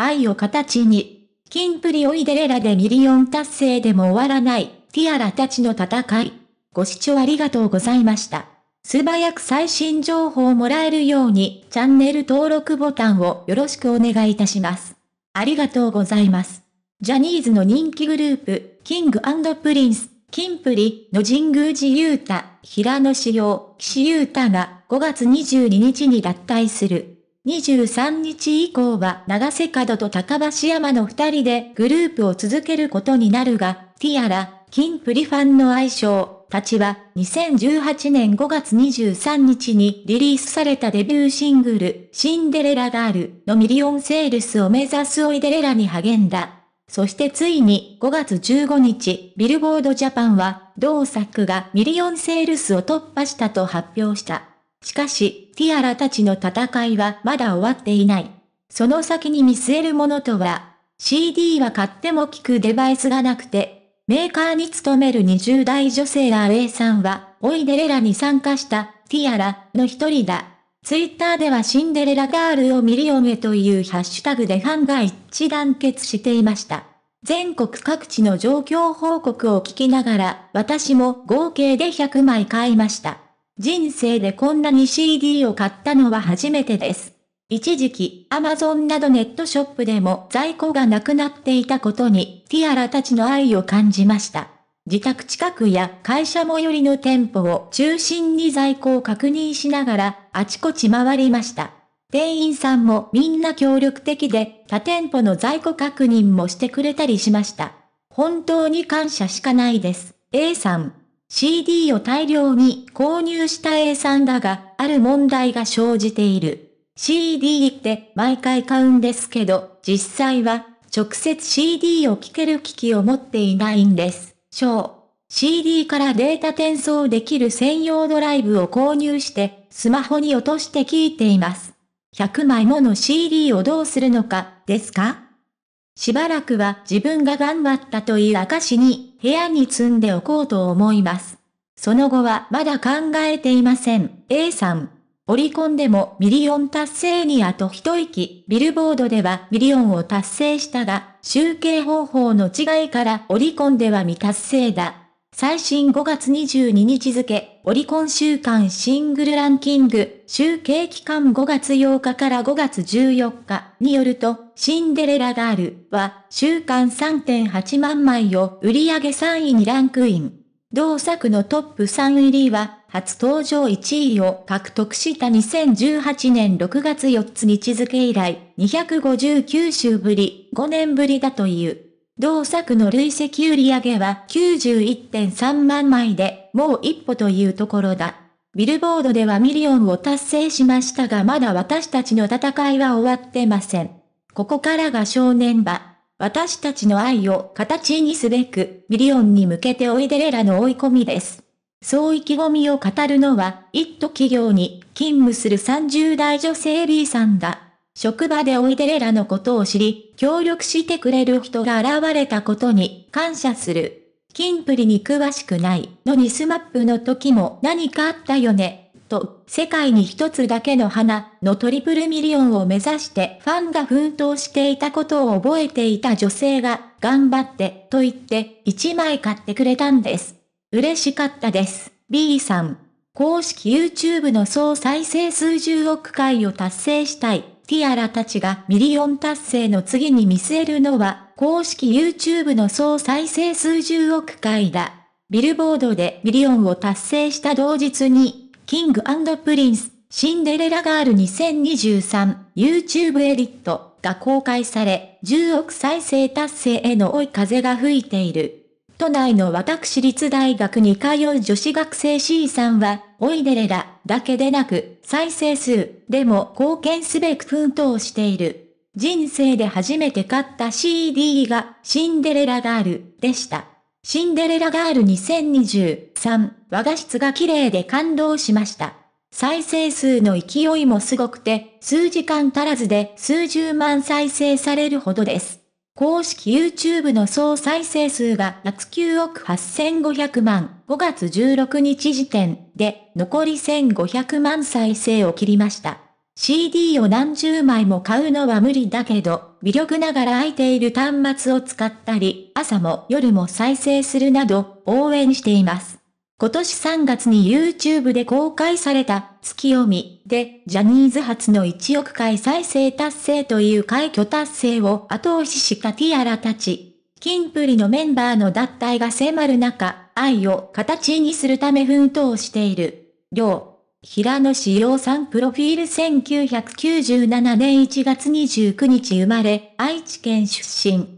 愛を形に、金プリオイデレラでミリオン達成でも終わらない、ティアラたちの戦い。ご視聴ありがとうございました。素早く最新情報をもらえるように、チャンネル登録ボタンをよろしくお願いいたします。ありがとうございます。ジャニーズの人気グループ、キングプリンス、キンプリの神宮寺勇太、平野志陽、岸優太が5月22日に脱退する。23日以降は長瀬角と高橋山の2人でグループを続けることになるが、ティアラ、金プリファンの愛称、たちは2018年5月23日にリリースされたデビューシングル、シンデレラガールのミリオンセールスを目指すおいでレラに励んだ。そしてついに5月15日、ビルボードジャパンは、同作がミリオンセールスを突破したと発表した。しかし、ティアラたちの戦いはまだ終わっていない。その先に見据えるものとは、CD は買っても聞くデバイスがなくて、メーカーに勤める20代女性ら a さんは、おいでれらに参加したティアラの一人だ。ツイッターではシンデレラガールをミリオンへというハッシュタグでファンが一致団結していました。全国各地の状況報告を聞きながら、私も合計で100枚買いました。人生でこんなに CD を買ったのは初めてです。一時期、アマゾンなどネットショップでも在庫がなくなっていたことに、ティアラたちの愛を感じました。自宅近くや会社最寄りの店舗を中心に在庫を確認しながら、あちこち回りました。店員さんもみんな協力的で、他店舗の在庫確認もしてくれたりしました。本当に感謝しかないです。A さん。CD を大量に購入した A さんだが、ある問題が生じている。CD って毎回買うんですけど、実際は直接 CD を聴ける機器を持っていないんです。う。CD からデータ転送できる専用ドライブを購入して、スマホに落として聴いています。100枚もの CD をどうするのか、ですかしばらくは自分が頑張ったという証に部屋に積んでおこうと思います。その後はまだ考えていません。A さん。オリコンでもミリオン達成にあと一息、ビルボードではミリオンを達成したが、集計方法の違いからオリコンでは未達成だ。最新5月22日付、オリコン週間シングルランキング、集計期間5月8日から5月14日によると、シンデレラガールは、週間3.8万枚を売り上げ3位にランクイン。同作のトップ3入りは、初登場1位を獲得した2018年6月4つ日付以来、259週ぶり、5年ぶりだという。同作の累積売上は91.3万枚で、もう一歩というところだ。ビルボードではミリオンを達成しましたがまだ私たちの戦いは終わってません。ここからが正念場。私たちの愛を形にすべく、ミリオンに向けておいでれらの追い込みです。そう意気込みを語るのは、一都企業に勤務する30代女性 B さんだ。職場でおいでれらのことを知り、協力してくれる人が現れたことに感謝する。キンプリに詳しくないのにスマップの時も何かあったよね、と、世界に一つだけの花のトリプルミリオンを目指してファンが奮闘していたことを覚えていた女性が、頑張って、と言って、1枚買ってくれたんです。嬉しかったです。B さん。公式 YouTube の総再生数十億回を達成したい。ティアラたちがミリオン達成の次に見据えるのは、公式 YouTube の総再生数十億回だ。ビルボードでミリオンを達成した同日に、キングプリンス、シンデレラガール 2023YouTube エディットが公開され、10億再生達成への追い風が吹いている。都内の私立大学に通う女子学生 C さんは、おいでれらだけでなく、再生数でも貢献すべく奮闘している。人生で初めて買った CD が、シンデレラガールでした。シンデレラガール2023和画質が綺麗で感動しました。再生数の勢いもすごくて、数時間足らずで数十万再生されるほどです。公式 YouTube の総再生数が約9億8500万、5月16日時点で残り1500万再生を切りました。CD を何十枚も買うのは無理だけど、微力ながら空いている端末を使ったり、朝も夜も再生するなど応援しています。今年3月に YouTube で公開された月読みでジャニーズ初の1億回再生達成という快挙達成を後押ししたティアラたち。キンプリのメンバーの脱退が迫る中、愛を形にするため奮闘している。両平野志陽さんプロフィール1997年1月29日生まれ、愛知県出身。